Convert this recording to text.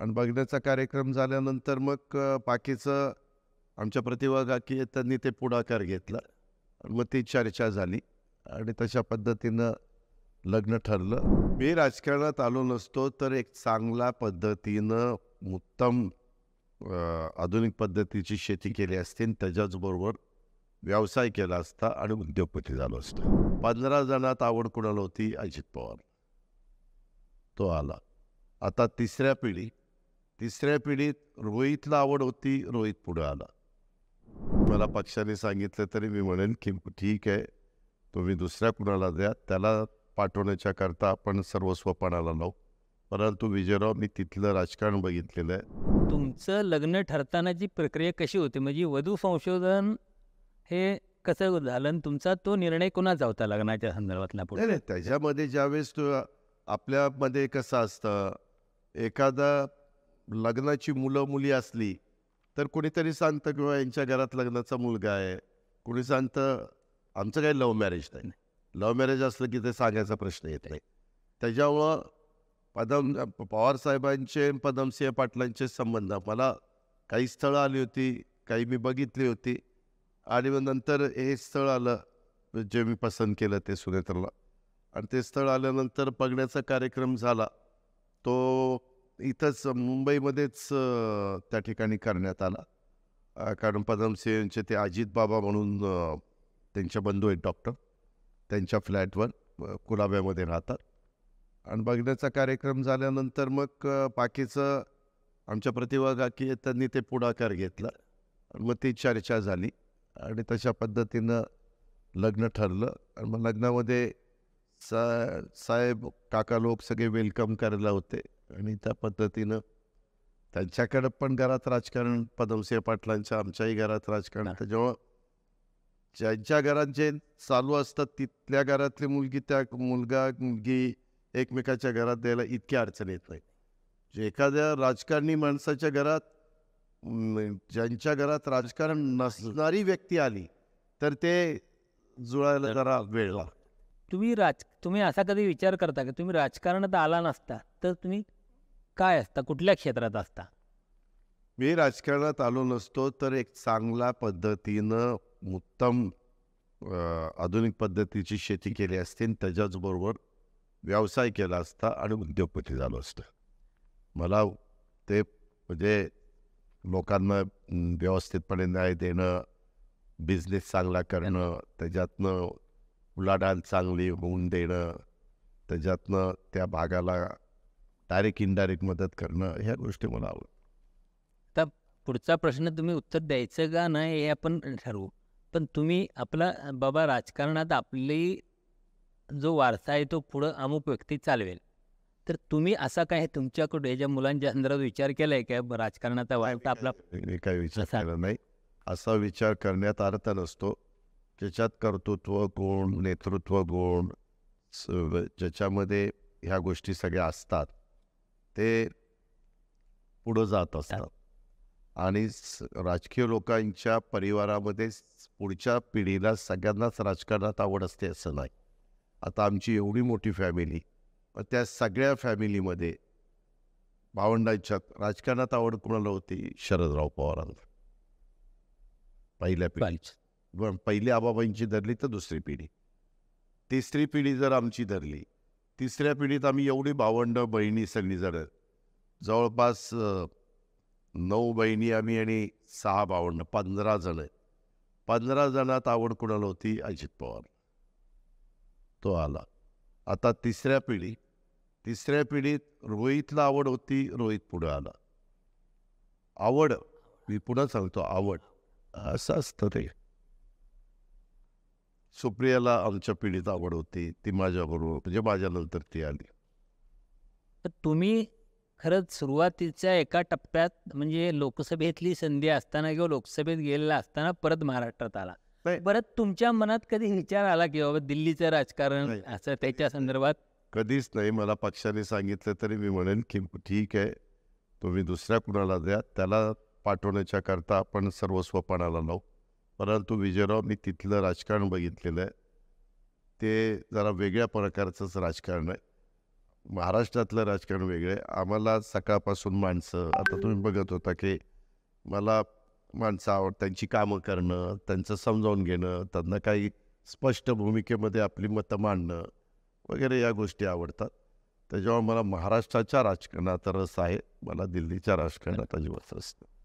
आणि बघण्याचा कार्यक्रम झाल्यानंतर मग बाकीचं आमच्या प्रतिभागाकी त्यांनी ते पुढाकार घेतला मग ती चर्चा झाली आणि तशा पद्धतीनं लग्न ठरलं मी राजकारणात आलो नसतो तर एक चांगला पद्धतीनं उत्तम आधुनिक पद्धतीची शेती केली असती त्याच्याचबरोबर व्यवसाय केला असता आणि उद्योगपती झालो असतो पंधरा जणात आवड कुणाला होती अजित पवार तो आला आता तिसऱ्या पिढी तिसऱ्या पिढीत रोहितला आवड होती रोहित पुढे आला मला पक्षाने सांगितलं तरी मी म्हणेन की ठीक आहे तुम्ही दुसऱ्या कुणाला द्या त्याला पाठवण्याच्या करता आपण सर्वस्वपणाला लावू परंतु विजयराव मी तिथलं राजकारण बघितलेलं आहे तुमचं लग्न ठरतानाची प्रक्रिया कशी होती म्हणजे वधू संशोधन हे कसं झालं तुमचा तो निर्णय कोणाचा होता लग्नाच्या संदर्भातला पुढे त्याच्यामध्ये ज्यावेळेस आपल्यामध्ये कसं असतं एखादा लग्नाची मुलं मुली असली तर कोणीतरी सांगतं किंवा यांच्या घरात लग्नाचा मुलगा आहे कोणी सांगतं आमचं काही लव्ह मॅरेज नाही लव्ह मॅरेज असलं की ते सांगायचा प्रश्न येत नाही त्याच्यामुळं पदम पवारसाहेबांचे पदमसिंह पाटलांचे संबंध मला काही स्थळं आली होती काही मी बघितली होती आणि मग नंतर हे स्थळ आलं जे मी पसंत केलं ते सुनेत्रला आणि ते स्थळ आल्यानंतर बघण्याचा कार्यक्रम झाला तो इथंच मुंबईमध्येच त्या ठिकाणी करण्यात आला कारण पद्मसिंहांचे ते अजित बाबा म्हणून त्यांच्या बंधू आहेत डॉक्टर त्यांच्या फ्लॅटवर कुलाब्यामध्ये राहतात आणि बघण्याचा कार्यक्रम झाल्यानंतर मग बाकीचं आमच्या प्रतिभागाकी त्यांनी ते पुढाकार घेतला आणि मग ती चर्चा झाली आणि तशा पद्धतीनं लग्न ठरलं आणि मग लग्नामध्ये सा साहेब काका लोक सगळे वेलकम करायला होते आणि त्या पद्धतीनं त्यांच्याकडं पण घरात राजकारण पदमसिंह पाटलांच्या आमच्याही घरात राजकारण त्याच्यामुळं ज्यांच्या घरात जे चालू असतात तिथल्या घरातली मुलगी त्या मुलगा मुलगी एकमेकाच्या घरात द्यायला इतकी अडचण येत नाही जे एखाद्या राजकारणी माणसाच्या घरात ज्यांच्या घरात राजकारण नसणारी व्यक्ती आली तर ते जुळायला जरा वेळ लागतो तुम्ही राज तुम्ही असा कधी विचार करता की तुम्ही राजकारणात आला नसता तर तुम्ही काय असता कुठल्या क्षेत्रात असता मी राजकारणात आलो नसतो तर एक चांगला पद्धतीनं उत्तम आधुनिक पद्धतीची शेती केली असती त्याच्याचबरोबर व्यवसाय केला असता आणि उद्योगपती झालो असतं मला ते म्हणजे लोकांना व्यवस्थितपणे न्याय देणं बिझनेस चांगला करणं त्याच्यातनं उलाढाल चांगली होऊन देणं त्याच्यातनं त्या भागाला डायरेक्ट इनडायरेक्ट मदत करणं ह्या गोष्टी मला तर आता पुढचा प्रश्न तुम्ही उत्तर द्यायचं का नाही हे आपण ठरवू पण तुम्ही आपला बाबा राजकारणात आपली जो वारसा आहे तो पुढं अमुक व्यक्ती चालवेल तर तुम्ही असा काय तुमच्याकडे ज्या मुलांच्या अंदरात विचार केला आहे काय राजकारणाचा वारसा आपला काय विचार नाही असा विचार करण्यात अर्थ नसतो ज्याच्यात कर्तृत्व गुण नेतृत्व गुण ज्याच्यामध्ये ह्या गोष्टी सगळ्या असतात ते पुढं जात असतात आणि राजकीय लोकांच्या परिवारामध्ये पुढच्या पिढीला सगळ्यांनाच राजकारणात आवड असते असं नाही आता आमची एवढी मोठी फॅमिली पण त्या सगळ्या फॅमिलीमध्ये भावंडांच्या राजकारणात आवड कुणाला होती शरदराव पवारांना पहिल्या पिढी पहिली आबाबाईंची धरली तर दुसरी पिढी तिसरी पिढी जर आमची धरली तिसऱ्या पिढीत आम्ही एवढी भावंड बहिणी सगळी जण जवळपास नऊ बहिणी आम्ही आणि सहा भावंड पंधरा जण पंधरा जणात आवड कुणाला होती अजित पवार तो आला आता तिसऱ्या पिढी तिसऱ्या पिढीत रोहितला आवड होती रोहित पुढं आला आवड मी पुन्हा सांगतो आवड असं असतं ते सुप्रियाला आमच्या पिढीत आवड होती ती माझ्याबरोबर म्हणजे माझ्यानंतर ती आली तर तुम्ही खरंच सुरुवातीच्या एका टप्प्यात म्हणजे लोकसभेतली संधी असताना किंवा लोकसभेत गेलेला असताना परत महाराष्ट्रात आला परत तुमच्या मनात कधी विचार आला की बाबा दिल्लीचं राजकारण असं त्याच्या संदर्भात कधीच नाही मला पक्षाने सांगितलं तरी मी म्हणेन की ठीक आहे तुम्ही दुसऱ्या कुणाला द्या त्याला पाठवण्याच्या करता आपण सर्वस्वपणाला लावू परंतु विजयराव मी तिथलं राजकारण बघितलेलं आहे ते जरा वेगळ्या प्रकारचंच राजकारण आहे महाराष्ट्रातलं राजकारण वेगळं आहे आम्हाला सकाळपासून माणसं आता तुम्ही बघत होता की मला माणसं आवड त्यांची कामं करणं त्यांचं समजावून घेणं त्यांना काही स्पष्ट भूमिकेमध्ये आपली मतं मांडणं वगैरे या गोष्टी आवडतात त्याच्यामुळे मला महाराष्ट्राच्या राजकारणात रस आहे मला दिल्लीच्या राजकारणात अजिबात रस नाही